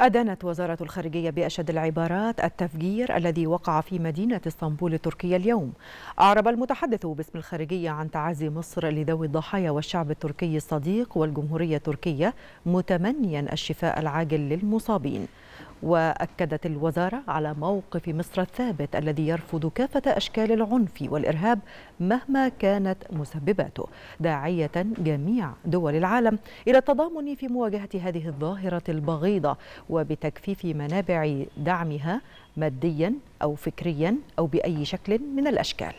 أدانت وزارة الخارجية بأشد العبارات التفجير الذي وقع في مدينة اسطنبول التركية اليوم أعرب المتحدث باسم الخارجية عن تعازي مصر لذوي الضحايا والشعب التركي الصديق والجمهورية التركية متمنيا الشفاء العاجل للمصابين وأكدت الوزارة على موقف مصر الثابت الذي يرفض كافة أشكال العنف والإرهاب مهما كانت مسبباته داعية جميع دول العالم إلى التضامن في مواجهة هذه الظاهرة البغيضة وبتجفيف منابع دعمها ماديا أو فكريا أو بأي شكل من الأشكال